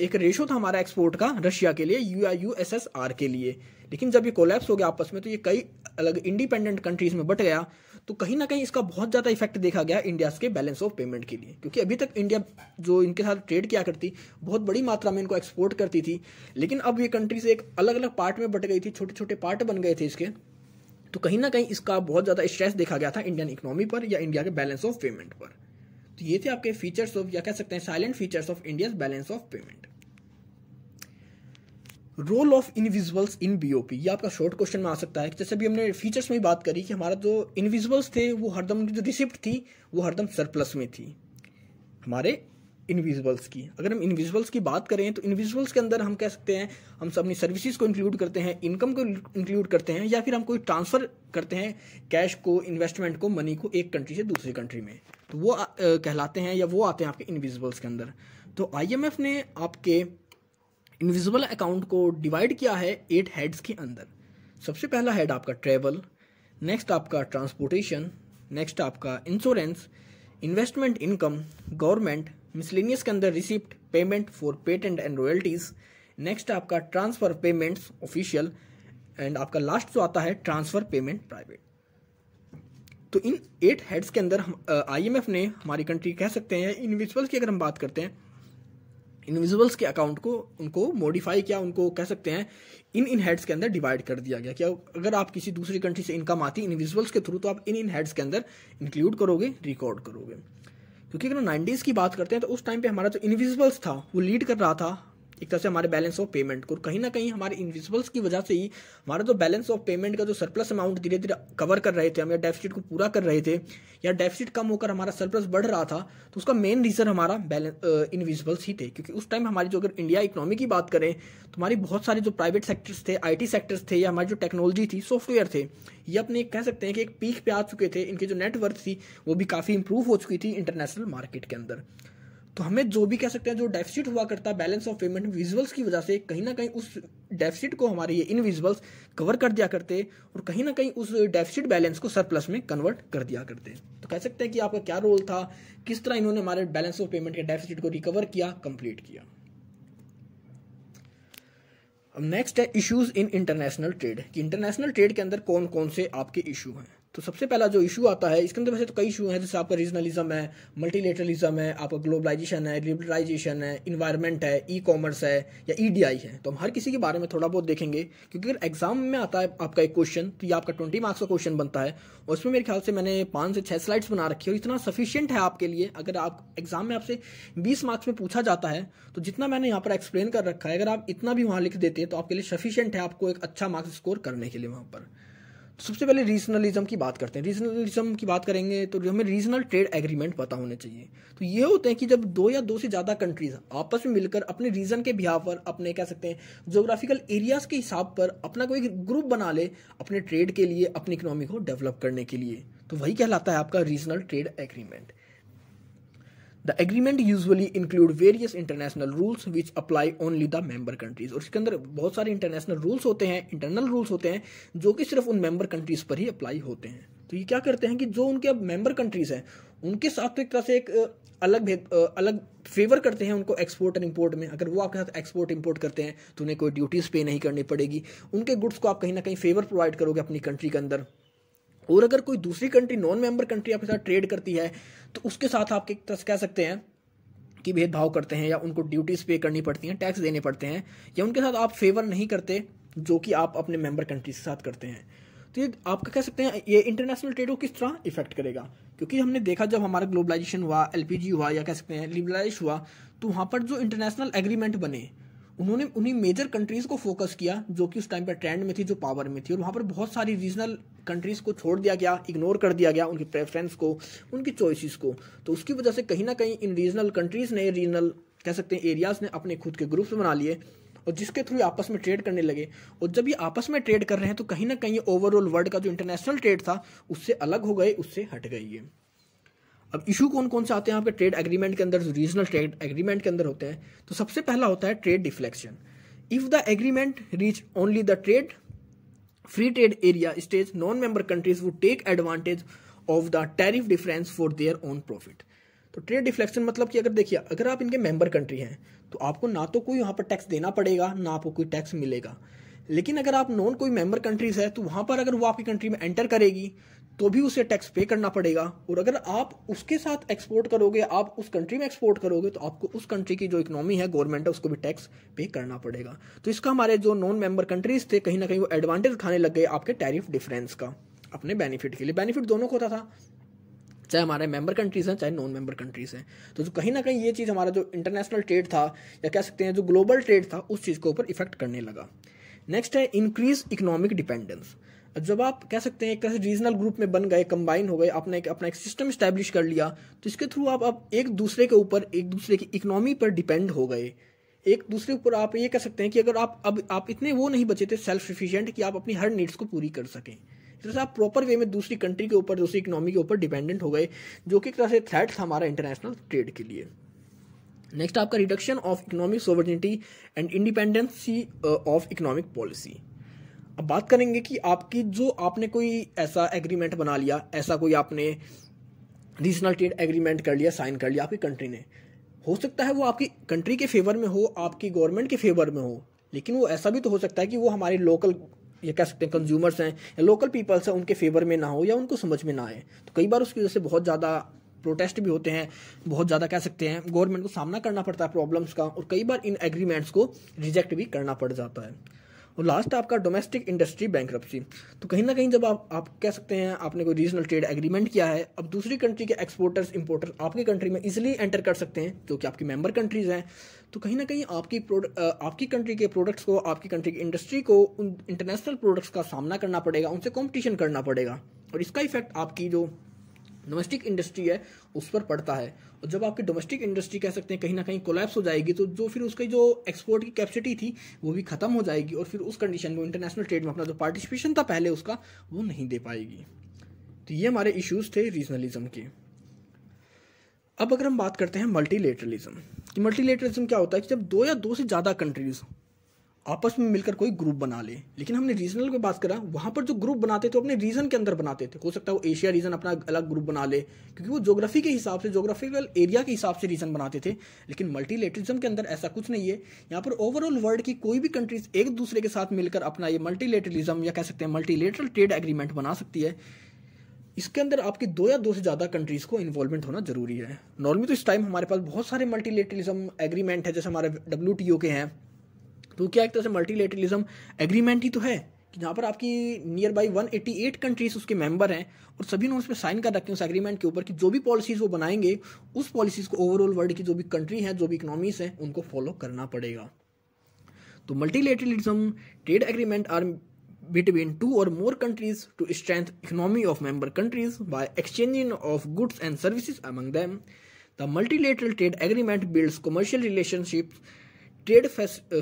एक रेशो था हमारा एक्सपोर्ट का रशिया के लिए U U S S R के लिए लेकिन जब ये कोलैप्स हो गया आपस में तो ये कई अलग इंडिपेंडेंट कंट्रीज में बट गया तो कहीं ना कहीं इसका बहुत ज़्यादा इफेक्ट देखा गया इंडिया के बैलेंस ऑफ पेमेंट के लिए क्योंकि अभी तक इंडिया जो इनके साथ ट्रेड किया करती बहुत बड़ी मात्रा में इनको एक्सपोर्ट करती थी लेकिन अब ये कंट्रीज एक अलग अलग पार्ट में बट गई थी छोटे छोटे पार्ट बन गए थे इसके तो कहीं ना कहीं इसका बहुत ज़्यादा स्ट्रेस देखा गया था इंडियन इकोनॉमी पर या इंडिया के बैलेंस ऑफ पेमेंट पर तो ये थे आपके फीचर्स ऑफ या कह सकते हैं silent features of India's balance of payment role of invisibles in BOP ये आपका शॉर्ट क्वेश्चन में आ सकता है जैसे भी हमने फीचर्स में बात करी कि हमारा जो इनविजिबल्स थे वो हरदम जो रिसिप्ट थी वो हरदम सरप्लस में थी हमारे इनविजिबल्स की अगर हम इनविजिबल्स की बात करें तो इनविजिबल्स के अंदर हम कह सकते हैं हम अपनी सर्विसेज को इंक्लूड करते हैं इनकम को इंक्लूड करते हैं या फिर हम कोई ट्रांसफ़र करते हैं कैश को इन्वेस्टमेंट को मनी को एक कंट्री से दूसरी कंट्री में तो वो आ, आ, कहलाते हैं या वो आते हैं आपके इनविजिबल्स के अंदर तो आईएमएफ ने आपके इनविजिबल अकाउंट को डिवाइड किया है एट हेड्स के अंदर सबसे पहला हेड आपका ट्रेवल नेक्स्ट आपका ट्रांसपोर्टेशन नेक्स्ट आपका insurance investment income government miscellaneous के अंदर receipt payment for patent and royalties next आपका ट्रांसफर पेमेंट्स ऑफिशियल एंड आपका लास्ट जो आता है ट्रांसफर पेमेंट प्राइवेट तो इन एट हेड्स के अंदर हम आईएमएफ ने हमारी कंट्री कह सकते हैं इनविजिबल्स की अगर हम बात करते हैं इनविजिबल्स के अकाउंट को उनको मॉडिफाई किया उनको कह सकते हैं इन इन हेड्स के अंदर डिवाइड कर दिया गया कि अगर आप किसी दूसरी कंट्री से इनकम आती इनविजिबल्स के थ्रू तो आप इन इन हेड्स के अंदर इंक्लूड करोगे रिकॉर्ड करोगे क्योंकि अगर नाइन्टीज़ की बात करते हैं तो उस टाइम पे हमारा जो इनविजिबल्स था वो लीड कर रहा था एक तरह से हमारे बैलेंस ऑफ पेमेंट को कहीं ना कहीं हमारे इन्विजिबल्स की वजह से ही हमारा जो बैलेंस ऑफ पेमेंट का जो सरप्लस अमाउंट धीरे धीरे कवर कर रहे थे हम या डेफिसिट को पूरा कर रहे थे या डेफिसिट कम होकर हमारा सरप्लस बढ़ रहा था तो उसका मेन रीज़न हमारा बैलेंस इन्विजिबल्स ही थे क्योंकि उस टाइम हमारी जो अगर इंडिया इकोनॉमी की बात करें तो हमारी बहुत सारे जो प्राइवेट सेक्टर्स थे आई सेक्टर्स थे या हमारी जो टेक्नोलॉजी थी सॉफ्टवेयर थे ये अपने कह सकते हैं कि एक पीक पे आ चुके थे इनकी जो नेटवर्थ थी वो भी काफ़ी इंप्रूव हो चुकी थी इंटरनेशनल मार्केट के अंदर तो हमें जो भी कह सकते हैं जो डेफिसिट हुआ करता है बैलेंस ऑफ पेमेंट विजुअल्स की वजह से कहीं ना कहीं उस डेफिसिट को हमारे ये इन विजुअल्स कवर कर दिया करते और कहीं ना कहीं उस डेफिसिट बैलेंस को सरप्लस में कन्वर्ट कर दिया करते तो कह सकते हैं कि आपका क्या रोल था किस तरह इन्होंने हमारे बैलेंस ऑफ पेमेंट के डेफिसिट को रिकवर किया कंप्लीट किया अब नेक्स्ट है इश्यूज इन इंटरनेशनल ट्रेड कि इंटरनेशनल ट्रेड के अंदर कौन कौन से आपके इशू हैं तो सबसे पहला जो इशू आता है इसके अंदर वैसे तो कई इशू हैं जैसे आपका रीजनलिज्म है मल्टीलेटरलिज्म है आपका ग्लोबलाइजेशन है लिबरलाइजेशन है इन्वायरमेंट है ई कॉमर्स है या ईडीआई e है तो हम हर किसी के बारे में थोड़ा बहुत देखेंगे क्योंकि अगर एग्जाम में आता है आपका एक क्वेश्चन तो ये आपका ट्वेंटी मार्क्स का क्वेश्चन बनता है और उसमें मेरे ख्याल से मैंने पाँच से छः स्लाइड्स बना रखी है और इतना सफिशियंट है आपके लिए अगर आप एग्जाम में आपसे बीस मार्क्स में पूछा जाता है तो जितना मैंने यहाँ पर एक्सप्लेन कर रखा है अगर आप इतना भी वहाँ लिख देते हैं तो आपके लिए सफिशियंट है आपको एक अच्छा मार्क्स स्कोर करने के लिए वहाँ पर सबसे पहले रीजनलिज्म की बात करते हैं रीजनलिज्म की बात करेंगे तो हमें रीजनल ट्रेड एग्रीमेंट पता होने चाहिए तो ये होते हैं कि जब दो या दो से ज़्यादा कंट्रीज आपस में मिलकर अपने रीजन के बिहाव पर अपने कह सकते हैं जोग्राफिकल एरियाज के हिसाब पर अपना कोई ग्रुप बना ले अपने ट्रेड के लिए अपनी इकोनॉमी को डेवलप करने के लिए तो वही कहलाता है आपका regional trade agreement the agreement usually include various international rules which apply only the member countries और इसके अंदर बहुत सारे इंटरनेशनल रूल्स होते हैं इंटरनल रूल्स होते हैं जो कि सिर्फ उन मेंबर कंट्रीज पर ही अप्लाई होते हैं तो ये क्या करते हैं कि जो उनके अब मेंबर कंट्रीज हैं उनके साथ तो एक तरह से एक अलग भेद अलग फेवर करते हैं उनको एक्सपोर्ट एंड इंपोर्ट में अगर वो आपके साथ एक्सपोर्ट इंपोर्ट करते हैं तो उन्हें कोई ड्यूटीज़ पे नहीं करनी पड़ेगी उनके गुड्स को आप कहीं ना कहीं फेवर प्रोवाइड करोगे अपनी कंट्री के अंदर और अगर कोई दूसरी कंट्री नॉन मेंबर कंट्री आपके साथ ट्रेड करती है तो उसके साथ आप एक तरह कह सकते हैं कि भेदभाव करते हैं या उनको ड्यूटीज पे करनी पड़ती हैं टैक्स देने पड़ते हैं या उनके साथ आप फेवर नहीं करते जो कि आप अपने मेंबर कंट्रीज के साथ करते हैं तो ये आपका कह सकते हैं ये इंटरनेशनल ट्रेड को किस तरह इफेक्ट करेगा क्योंकि हमने देखा जब हमारा ग्लोबलाइजेशन हुआ एलपीजी हुआ या कह सकते हैं लिबलाइज हुआ तो वहाँ पर जो इंटरनेशनल एग्रीमेंट बने उन्होंने उन्हीं मेजर कंट्रीज को फोकस किया जो कि उस टाइम पर ट्रेंड में थी जो पावर में थी और वहाँ पर बहुत सारी रीजनल कंट्रीज को छोड़ दिया गया इग्नोर कर दिया गया उनकी प्रेफरेंस को उनकी चॉइसिस को तो उसकी वजह से कहीं ना कहीं इन रीजनल कंट्रीज ने रीजनल कह सकते हैं एरियाज ने अपने खुद के ग्रुप्स बना लिए और जिसके थ्रू आपस में ट्रेड करने लगे और जब ये आपस में ट्रेड कर रहे हैं तो कहीं ना कहीं ओवरऑल वर्ल्ड का जो इंटरनेशनल ट्रेड था उससे अलग हो गए उससे हट गई है अब इशू कौन कौन से आते हैं आपके ट्रेड एग्रीमेंट के अंदर रीजनल ट्रेड एग्रीमेंट के अंदर होते हैं तो सबसे पहला होता है trade deflection if the agreement reach only the trade free trade area stage non member countries would take advantage of the tariff difference for their own profit तो ट्रेड डिफ्लेक्शन मतलब कि अगर देखिए अगर आप इनके मेंबर कंट्री हैं तो आपको ना तो कोई वहाँ पर टैक्स देना पड़ेगा ना आपको कोई टैक्स मिलेगा लेकिन अगर आप नॉन कोई मेंबर कंट्रीज है तो वहाँ पर अगर वो आपकी कंट्री में एंटर करेगी तो भी उसे टैक्स पे करना पड़ेगा और अगर आप उसके साथ एक्सपोर्ट करोगे आप उस कंट्री में एक्सपोर्ट करोगे तो आपको उस कंट्री की जो इकोनॉमी है गवर्नमेंट है उसको भी टैक्स पे करना पड़ेगा तो इसका हमारे जो नॉन मेंबर कंट्रीज थे कहीं ना कहीं वो एडवांटेज उठाने लग गए आपके टैरिफ डिफरेंस का अपने बेनिफिट के लिए बेनिफिट दोनों को होता था चाहे हमारे मेंबर कंट्रीज़ हैं चाहे नॉन मेंबर कंट्रीज़ हैं तो जो कहीं ना कहीं ये चीज़ हमारा जो इंटरनेशनल ट्रेड था या कह सकते हैं जो ग्लोबल ट्रेड था उस चीज़ के ऊपर इफेक्ट करने लगा नेक्स्ट है इंक्रीज इकोनॉमिक डिपेंडेंस जब आप कह सकते हैं एक तरह से रीजनल ग्रुप में बन गए कंबाइन हो गए आपने एक अपना एक सिस्टम स्टैब्लिश कर लिया तो इसके थ्रू आप अब एक दूसरे के ऊपर एक दूसरे की इकोनॉमी पर डिपेंड हो गए एक दूसरे ऊपर आप ये कह सकते हैं कि अगर आप अब आप इतने वो नहीं बचे थे सेल्फ सफिशियंट कि आप अपनी हर नीड्स को पूरी कर सकें इस तरह से आप प्रॉपर वे में दूसरी कंट्री के ऊपर दूसरी इकनॉमी के ऊपर डिपेंडेंट हो गए जो कि एक तरह से थ्रेट था हमारा इंटरनेशनल ट्रेड के लिए नेक्स्ट आपका reduction of economic sovereignty and independency of economic policy अब बात करेंगे कि आपकी जो आपने कोई ऐसा एग्रीमेंट बना लिया ऐसा कोई आपने रीजनल ट्रेड एग्रीमेंट कर लिया साइन कर लिया आपकी कंट्री ने हो सकता है वो आपकी कंट्री के फेवर में हो आपकी गवर्नमेंट के फेवर में हो लेकिन वो ऐसा भी तो हो सकता है कि वो हमारे लोकल या कह सकते हैं कंज्यूमर्स हैं या लोकल पीपल्स हैं उनके फेवर में ना हो या उनको समझ में ना आए तो कई बार उसकी वजह से बहुत ज़्यादा प्रोटेस्ट भी होते हैं बहुत ज़्यादा कह सकते हैं गवर्नमेंट को सामना करना पड़ता है प्रॉब्लम्स का और कई बार इन एग्रीमेंट्स को रिजेक्ट भी करना पड़ जाता है और लास्ट आपका डोमेस्टिक इंडस्ट्री बैंक तो कहीं ना कहीं जब आप आप कह सकते हैं आपने कोई रीजनल ट्रेड एग्रीमेंट किया है अब दूसरी कंट्री के एक्सपोर्टर्स इंपोर्टर्स आपकी कंट्री में इजिली एंटर कर सकते हैं जो कि आपकी मेंबर कंट्रीज़ हैं तो कहीं ना कहीं आपकी आपकी कंट्री के प्रोडक्ट्स को आपकी कंट्री की इंडस्ट्री को उन इंटरनेशनल प्रोडक्ट्स का सामना करना पड़ेगा उनसे कॉम्पिटिशन करना पड़ेगा और इसका इफेक्ट आपकी जो डोमेस्टिक इंडस्ट्री है उस पर पड़ता है और जब आपकी डोमेस्टिक इंडस्ट्री कह सकते हैं कहीं ना कहीं कोलैप्स हो जाएगी तो जो फिर उसकी जो एक्सपोर्ट की कैपेसिटी थी वो भी खत्म हो जाएगी और फिर उस कंडीशन में इंटरनेशनल ट्रेड में अपना जो पार्टिसिपेशन था पहले उसका वो नहीं दे पाएगी तो ये हमारे इश्यूज़ थे रीजनलिज्म के अब अगर हम बात करते हैं मल्टीलेटरलिज्म कि मल्टीलेटरलिज्म क्या होता है कि जब दो या दो से ज़्यादा कंट्रीज़ आपस में मिलकर कोई ग्रुप बना ले लेकिन हमने रीजनल की बात करा वहां पर जो ग्रुप बनाते थे अपने रीजन के अंदर बनाते थे हो सकता है वो एशिया रीजन अपना अलग ग्रुप बना ले क्योंकि वो जोग्राफी के हिसाब से जोग्राफिकल एरिया के हिसाब से रीजन बनाते थे लेकिन मल्टीलेटरिज्म के अंदर ऐसा कुछ नहीं है यहाँ पर ओवरऑल वर्ल्ड की कोई भी कंट्रीज एक दूसरे के साथ मिलकर अपना ये मल्टीलेटरिज्म या कह सकते हैं मल्टीलेटरल ट्रेड एग्रीमेंट बना सकती है इसके अंदर आपके दो या दो से ज़्यादा कंट्रीज़ को इन्वॉल्वमेंट होना जरूरी है नॉर्मली तो इस टाइम हमारे पास बहुत सारे मल्टीलेटरिज्म एग्रीमेंट है जैसे हमारे डब्ल्यू के हैं तो क्या एक तरह से मल्टीलेटरलिज्म एग्रीमेंट ही तो है कि जहाँ पर आपकी nearby one eighty eight countries उसके मेंबर हैं और सभी ने उस पर साइन कर रखे हैं उस एग्रीमेंट के ऊपर कि जो भी पॉलिसीज़ वो बनाएंगे उस पॉलिसीज़ को ओवरऑल वर्ल्ड की जो भी कंट्री हैं जो भी इकोनॉमीज़ हैं उनको फॉलो करना पड़ेगा तो multilateralism trade agreement are between two और more countries to strength economy of member countries by exchanging of goods and services among them the multilateral trade agreement builds commercial relationships trade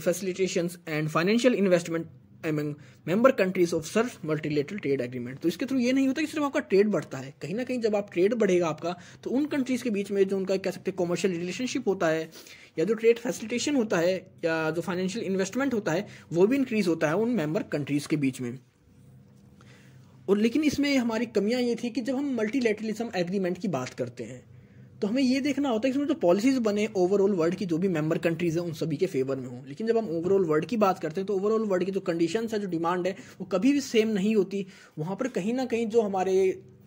facilitation and financial investment among member countries of सर्फ multilateral trade agreement तो इसके through ये नहीं होता कि सिर्फ आपका trade बढ़ता है कहीं ना कहीं जब आप ट्रेड बढ़ेगा आपका तो उन कंट्रीज के बीच में जो उनका कह सकते हैं कॉमर्शियल रिलेशनशिप होता है या जो ट्रेड फैसिलिटेशन होता है या जो फाइनेंशियल इन्वेस्टमेंट होता है वो भी इंक्रीज होता है उन मेंबर कंट्रीज के बीच में और लेकिन इसमें हमारी कमियां ये थी कि जब हम मल्टीलेटरलिज्म एग्रीमेंट की बात करते हैं तो हमें ये देखना होता है कि इसमें जो तो पॉलिसीज बने ओवरऑल वर्ल्ड की जो भी मेंबर कंट्रीज हैं उन सभी के फेवर में हो लेकिन जब हम ओवरऑल वर्ल्ड की बात करते हैं तो ओवरऑल वर्ल्ड की जो कंडीशन है जो डिमांड है वो कभी भी सेम नहीं होती वहां पर कहीं ना कहीं जो हमारे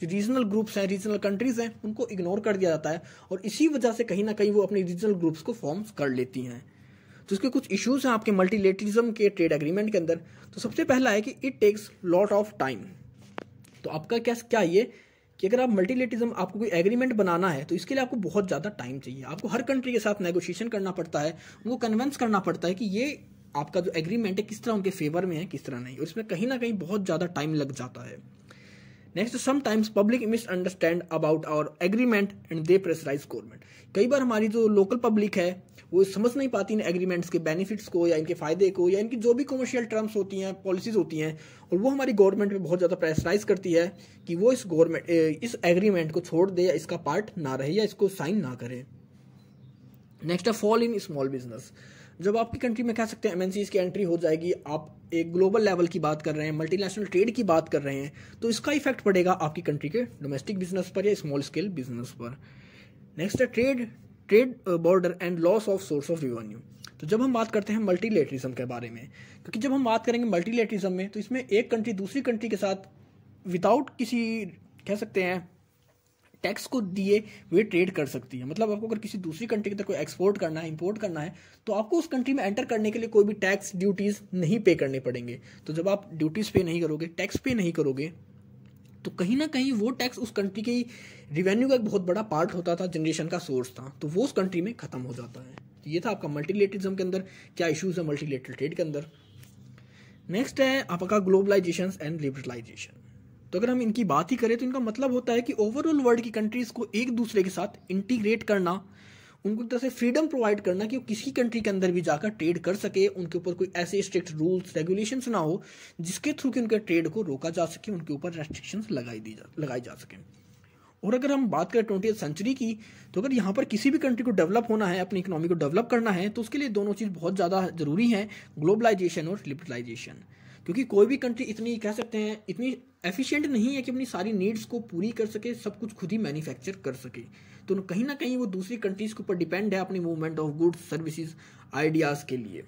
रीजनल ग्रुप्स हैं रीजनल कंट्रीज हैं उनको इग्नोर कर दिया जाता है और इसी वजह से कहीं ना कहीं वो अपने रीजनल ग्रुप्स को फॉर्म कर लेती हैं तो इसके कुछ इश्यूज हैं आपके मल्टीलेटरिज्म के ट्रेड एग्रीमेंट के अंदर तो सबसे पहला है कि it takes lot of time तो आपका क्या क्या ये कि अगर आप मल्टीलेटिज्म आपको कोई एग्रीमेंट बनाना है तो इसके लिए आपको बहुत ज़्यादा टाइम चाहिए आपको हर कंट्री के साथ नेगोशिएशन करना पड़ता है उनको कन्वेंस करना पड़ता है कि ये आपका जो एग्रीमेंट है किस तरह उनके फेवर में है किस तरह नहीं और इसमें कहीं ना कहीं बहुत ज़्यादा टाइम लग जाता है next sometimes public misunderstand about our agreement and they pressurise government कई बार हमारी जो लोकल पब्लिक है वो समझ नहीं पाती इन एग्रीमेंट्स के बेनिफिट्स को या इनके फ़ायदे को या इनकी जो भी कमर्शियल टर्म्स होती हैं पॉलिसीज़ होती हैं और वो हमारी गवर्नमेंट में बहुत ज़्यादा प्रेसराइज करती है कि वो इस गवर्नमेंट इस एग्रीमेंट को छोड़ दे या इसका पार्ट ना रहे या इसको साइन ना करे नेक्स्ट है फॉल इन स्मॉल बिजनेस जब आपकी कंट्री में कह सकते हैं एम की एंट्री हो जाएगी आप एक ग्लोबल लेवल की बात कर रहे हैं मल्टीनेशनल ट्रेड की बात कर रहे हैं तो इसका इफेक्ट पड़ेगा आपकी कंट्री के डोमेस्टिक बिजनेस पर या स्मॉल स्केल बिजनेस पर नेक्स्ट है trade trade border and loss of source of revenue तो जब हम बात करते हैं मल्टीलेटरिज्म के बारे में क्योंकि जब हम बात करेंगे मल्टीलेटरिज्म में तो इसमें एक कंट्री दूसरी कंट्री के साथ विदाउट किसी कह सकते हैं टैक्स को दिए वे ट्रेड कर सकती है मतलब आपको अगर किसी दूसरी कंट्री की तरफ कोई एक्सपोर्ट करना है इंपोर्ट करना है तो आपको उस कंट्री में एंटर करने के लिए कोई भी टैक्स ड्यूटीज़ नहीं पे करने पड़ेंगे तो जब आप ड्यूटीज़ पे नहीं करोगे टैक्स पे नहीं करोगे तो कहीं ना कहीं वो टैक्स उस कंट्री की रिवेन्यू का एक बहुत बड़ा पार्ट होता था जनरेशन का सोर्स था तो वो उस कंट्री में ख़त्म हो जाता है तो ये था आपका मल्टीलेटरिज्म के अंदर क्या इश्यूज़ है मल्टीलेटर ट्रेड के अंदर नेक्स्ट है आपका ग्लोबलाइजेशन एंड लिबरलाइजेशन तो अगर हम इनकी बात ही करें तो इनका मतलब होता है कि ओवरऑल वर्ल्ड की कंट्रीज़ को एक दूसरे के साथ इंटीग्रेट करना उनको एक तरह से फ्रीडम प्रोवाइड करना कि वो किसी कंट्री के अंदर भी जाकर ट्रेड कर सके उनके ऊपर कोई ऐसे स्ट्रिक्ट रूल्स रेगुलेशंस ना हो जिसके थ्रू कि उनके ट्रेड को रोका जा सके उनके ऊपर रेस्ट्रिक्शंस लगाई दी जा लगाई जा सकें और अगर हम बात करें ट्वेंटी सेंचुरी की तो अगर यहाँ पर किसी भी कंट्री को डेवलप होना है अपनी इकोनॉमी को डेवलप करना है तो उसके लिए दोनों चीज़ बहुत ज़्यादा ज़रूरी हैं ग्लोबलाइजेशन और लिबरलाइजेशन क्योंकि कोई भी कंट्री इतनी कह सकते हैं इतनी एफिशिएंट नहीं है कि अपनी सारी नीड्स को पूरी कर सके सब कुछ खुद ही मैन्युफैक्चर कर सके तो कहीं ना कहीं वो दूसरी कंट्रीज के ऊपर डिपेंड है अपनी movement of goods services ideas के लिए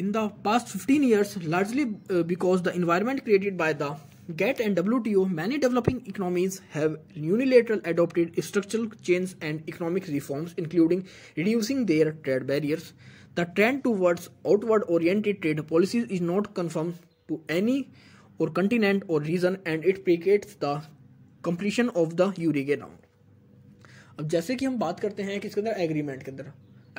in the past fifteen years largely because the environment created by the GATT and W T O many developing economies have unilateral adopted structural change and economic reforms including reducing their trade barriers The trend towards outward oriented trade policies is not confined to any or continent or region and it precates the completion of the Uruguay round अब जैसे कि हम बात करते हैं किसके अंदर agreement के अंदर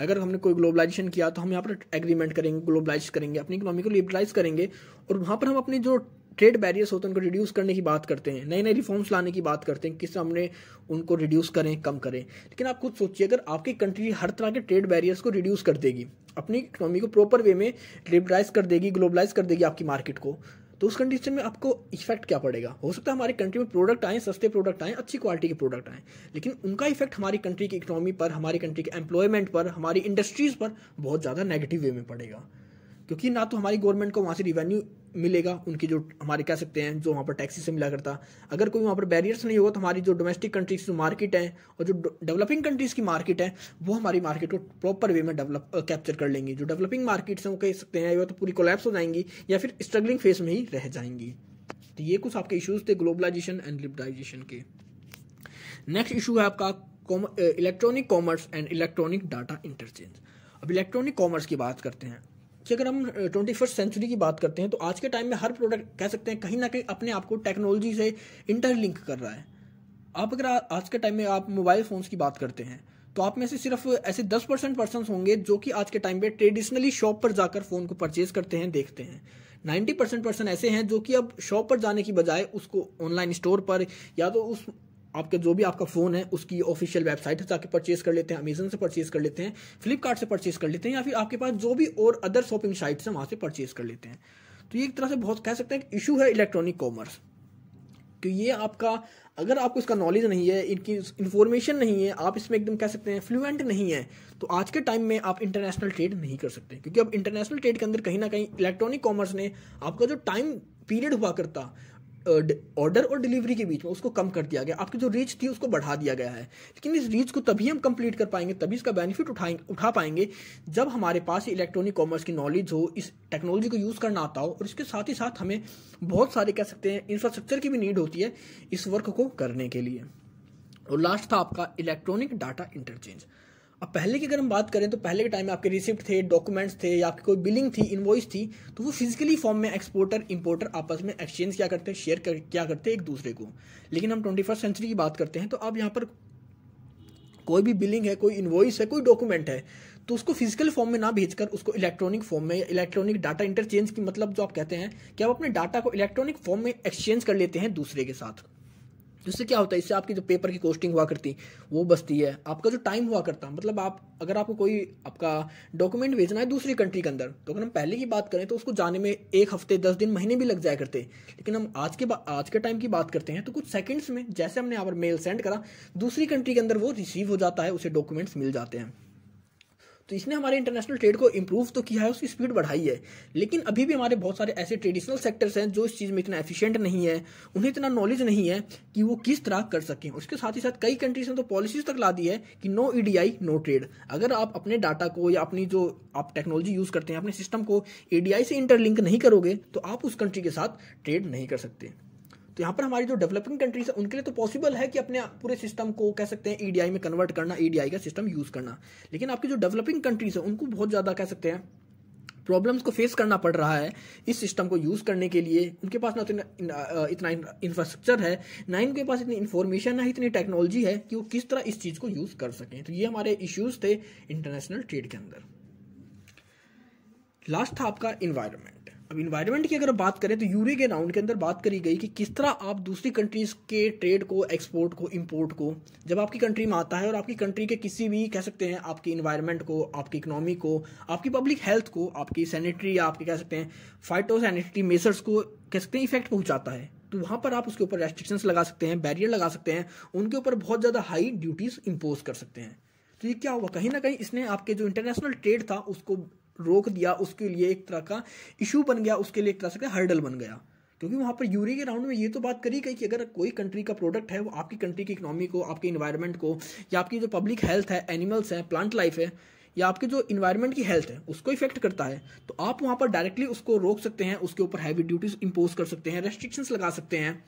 अगर हमने कोई ग्लोबलाइजेशन किया तो हम यहाँ पर एग्रीमेंट करेंगे ग्लोबलाइज करेंगे अपनी इकोनॉमी को लिबलाइज करेंगे और वहाँ पर हम अपने जो ट्रेड बैरियर्स होते हैं उनको रिड्यूस करने की बात करते हैं नए नए रिफॉर्म्स लाने की बात करते हैं किस हमने उनको रिड्यूस करें कम करें लेकिन आप खुद सोचिए अगर आपकी कंट्री हर तरह के ट्रेड बैरियर्स को रिड्यूस कर देगी अपनी इकोनॉमी को प्रॉपर वे में लिबराइज कर देगी ग्लोबलाइज कर देगी आपकी मार्केट को तो उस कंडीशन में आपको इफेक्ट क्या पड़ेगा हो सकता है हमारी कंट्री में प्रोडक्ट आए सस्ते प्रोडक्ट आए अच्छी क्वालिटी के प्रोडक्ट आए लेकिन उनका इफेक्ट हमारी कंट्री की इकोनॉमी पर हमारी कंट्री के एम्प्लॉयमेंट पर हमारी इंडस्ट्रीज़ पर बहुत ज़्यादा नेगेटिव वे में पड़ेगा क्योंकि ना तो हमारी गवर्नमेंट को वहाँ से रिवेन्यू मिलेगा उनकी जो हमारे कह सकते हैं जो वहाँ पर टैक्सी से मिला करता अगर कोई वहाँ पर बैरियर्स नहीं होगा तो हमारी जो डोमेस्टिक कंट्रीज की मार्केट है और जो डेवलपिंग कंट्रीज़ की मार्केट है वो हमारी मार्केट को प्रॉपर वे में डेवलप कैप्चर कर लेंगी जो डेवलपिंग मार्केट्स हैं वो कह सकते हैं या तो पूरी कोलेप्स हो जाएंगी या फिर स्ट्रगलिंग फेज में ही रह जाएंगी तो ये कुछ आपके इशूज़ थे ग्लोबलाइजेशन एंड लिबराइजेशन के नेक्स्ट इशू है आपका electronic commerce and electronic data interchange अब इलेक्ट्रॉनिक कॉमर्स की बात करते हैं कि अगर हम ट्वेंटी फर्स्ट सेंचुरी की बात करते हैं तो आज के टाइम में हर प्रोडक्ट कह सकते हैं कहीं ना कहीं अपने आप को टेक्नोलॉजी से इंटरलिंक कर रहा है आप अगर आज के टाइम में आप मोबाइल फ़ोन्स की बात करते हैं तो आप में से सिर्फ ऐसे दस परसेंट पर्सन होंगे जो कि आज के टाइम पे ट्रेडिशनली शॉप पर जाकर फ़ोन को परचेज करते हैं देखते हैं नाइन्टी परसेंट पर्सन ऐसे हैं जो कि अब शॉप पर जाने की बजाय उसको ऑनलाइन स्टोर पर या तो उस आपके जो भी आपका फ़ोन है उसकी ऑफिशियल वेबसाइट है ताकि परचेस कर लेते हैं अमेजन से परचेस कर लेते हैं फ्लिपकार्ट से परचेस कर लेते हैं या फिर आपके पास जो भी और अदर शॉपिंग साइट्स हैं वहां से परचेस कर लेते हैं तो ये एक तरह से बहुत कह सकते हैं इशू है इलेक्ट्रॉनिक कॉमर्स कि ये आपका अगर आपको इसका नॉलेज नहीं है इनकी इन्फॉर्मेशन नहीं है आप इसमें एकदम कह सकते हैं फ्लुएंट नहीं है तो आज के टाइम में आप इंटरनेशनल ट्रेड नहीं कर सकते क्योंकि अब इंटरनेशनल ट्रेड के अंदर कहीं ना कहीं इलेक्ट्रॉनिक कॉमर्स ने आपका जो टाइम पीरियड हुआ करता ऑर्डर और डिलीवरी के बीच में उसको कम कर दिया गया आपकी जो रीच थी उसको बढ़ा दिया गया है लेकिन इस रीच को तभी हम कंप्लीट कर पाएंगे तभी इसका बेनिफिट उठाएंगे उठा पाएंगे जब हमारे पास इलेक्ट्रॉनिक कॉमर्स की नॉलेज हो इस टेक्नोलॉजी को यूज़ करना आता हो और इसके साथ ही साथ हमें बहुत सारे कह सकते हैं इंफ्रास्ट्रक्चर की भी नीड होती है इस वर्क को करने के लिए और लास्ट था आपका इलेक्ट्रॉनिक डाटा इंटरचेंज अब पहले की अगर हम बात करें तो पहले के टाइम में आपके रिसिप्ट थे डॉक्यूमेंट्स थे या आपकी कोई बिलिंग थी इन्वॉइस थी तो वो फिजिकली फॉर्म में एक्सपोर्टर इंपोर्टर आपस में एक्सचेंज क्या करते हैं शेयर कर, क्या करते हैं एक दूसरे को लेकिन हम ट्वेंटी फर्स्ट सेंचुरी की बात करते हैं तो अब यहाँ पर कोई भी बिलिंग है कोई इन्वॉइस है कोई डॉक्यूमेंट है तो उसको फिजिकल फॉर्म में ना भेजकर उसको इलेक्ट्रॉनिक फॉर्म में इलेक्ट्रॉनिक डाटा इंटरचेंज की मतलब जो आप कहते हैं कि आप अपने डाटा को इलेक्ट्रॉनिक फॉर्म में एक्सचेंज कर लेते हैं दूसरे के साथ जिससे क्या होता है इससे आपकी जो पेपर की कोस्टिंग हुआ करती वो बचती है आपका जो टाइम हुआ करता मतलब आप अगर आपको कोई आपका डॉक्यूमेंट भेजना है दूसरी कंट्री के अंदर तो अगर हम पहले की बात करें तो उसको जाने में एक हफ्ते दस दिन महीने भी लग जाया करते लेकिन हम आज के आज के टाइम की बात करते हैं तो कुछ सेकेंड्स में जैसे हमने यहाँ पर मेल सेंड करा दूसरी कंट्री के अंदर वो रिसीव हो जाता है उसे डॉक्यूमेंट्स मिल जाते हैं तो इसने हमारे इंटरनेशनल ट्रेड को इम्प्रूव तो किया है उसकी स्पीड बढ़ाई है लेकिन अभी भी हमारे बहुत सारे ऐसे ट्रेडिशनल सेक्टर्स हैं जो इस चीज़ में इतना एफिशिएंट नहीं है उन्हें इतना नॉलेज नहीं है कि वो किस तरह कर सकें उसके साथ ही साथ कई कंट्रीज ने तो पॉलिसीज तक ला दी है कि नो ई नो ट्रेड अगर आप अपने डाटा को या अपनी जो आप टेक्नोलॉजी यूज़ करते हैं अपने सिस्टम को ई e से इंटरलिंक नहीं करोगे तो आप उस कंट्री के साथ ट्रेड नहीं कर सकते तो यहाँ पर हमारी जो डेवलपिंग कंट्रीज है उनके लिए तो पॉसिबल है कि अपने पूरे सिस्टम को कह सकते हैं ईडीआई e में कन्वर्ट करना ईडीआई e का सिस्टम यूज़ करना लेकिन आपकी जो डेवलपिंग कंट्रीज है उनको बहुत ज़्यादा कह सकते हैं प्रॉब्लम्स को फेस करना पड़ रहा है इस सिस्टम को यूज़ करने के लिए उनके पास ना तो इतना इतना इंफ्रास्ट्रक्चर है ना इनके पास इतनी इन्फॉर्मेशन है इतनी टेक्नोलॉजी है कि वो किस तरह इस चीज़ को यूज़ कर सकें तो ये हमारे इश्यूज़ थे इंटरनेशनल ट्रेड के अंदर लास्ट था आपका इन्वायरमेंट अब इन्वायरमेंट की अगर बात करें तो यूरे के राउंड के अंदर बात करी गई कि किस तरह आप दूसरी कंट्रीज़ के ट्रेड को एक्सपोर्ट को इम्पोर्ट को जब आपकी कंट्री में आता है और आपकी कंट्री के किसी भी कह सकते हैं आपकी इन्वायरमेंट को आपकी इकनॉमी को आपकी पब्लिक हेल्थ को आपकी सैनिटरी या आपके कह सकते हैं फाइटो सैनिटरी मेजर्स को कह सकते हैं इफेक्ट पहुंचाता है तो वहाँ पर आप उसके ऊपर रेस्ट्रिक्शंस लगा सकते हैं बैरियर लगा सकते हैं उनके ऊपर बहुत ज़्यादा हाई ड्यूटीज़ इम्पोज कर सकते हैं तो ये क्या हुआ कहीं ना कहीं इसने आपके जो इंटरनेशनल ट्रेड था उसको रोक दिया उसके लिए एक तरह का इशू बन गया उसके लिए एक तरह से हर्डल बन गया क्योंकि वहाँ पर यूरी के राउंड में ये तो बात करी गई कि अगर कोई कंट्री का प्रोडक्ट है वो आपकी कंट्री की इकोनॉमी को आपके इन्वायरमेंट को या आपकी जो पब्लिक हेल्थ है एनिमल्स हैं प्लांट लाइफ है या आपके जो इन्वायरमेंट की हेल्थ है उसको इफेक्ट करता है तो आप वहाँ पर डायरेक्टली उसको रोक सकते हैं उसके ऊपर हैवी ड्यूटीज इम्पोज कर सकते हैं रेस्ट्रिक्शंस लगा सकते हैं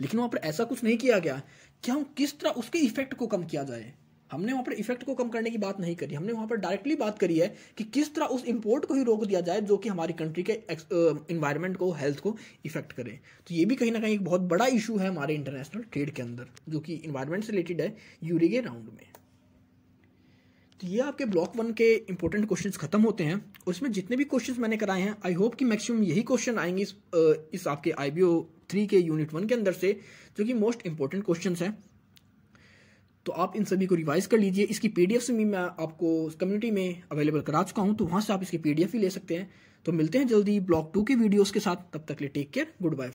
लेकिन वहाँ पर ऐसा कुछ नहीं किया गया कि किस तरह उसके इफेक्ट को कम किया जाए हमने वहां पर इफेक्ट को कम करने की बात नहीं करी हमने वहां पर डायरेक्टली बात करी है कि किस तरह उस इम्पोर्ट को ही रोक दिया जाए जो कि हमारी कंट्री के इन्वायरमेंट को हेल्थ को इफेक्ट करे तो ये भी कहीं ना कहीं एक बहुत बड़ा इशू है हमारे इंटरनेशनल ट्रेड के अंदर जो कि इन्वायरमेंट से रिलेटेड है यूरिगे राउंड में तो ये आपके ब्लॉक वन के इंपॉर्टेंट क्वेश्चंस खत्म होते हैं और इसमें जितने भी क्वेश्चंस मैंने कराए हैं आई होप कि मैक्सिमम यही क्वेश्चन आएंगे इस, इस आपके आई बी ओ थ्री के यूनिट वन के अंदर से जो कि मोस्ट इंपॉर्टेंट क्वेश्चंस हैं तो आप इन सभी को रिवाइज कर लीजिए इसकी पीडीएफ भी मैं आपको कम्युनिटी में अवेलेबल करा चुका हूँ तो वहाँ से आप इसकी पीडीएफ भी ले सकते हैं तो मिलते हैं जल्दी ब्लॉक टू की वीडियोस के साथ तब तक लिए टेक केयर गुड बाय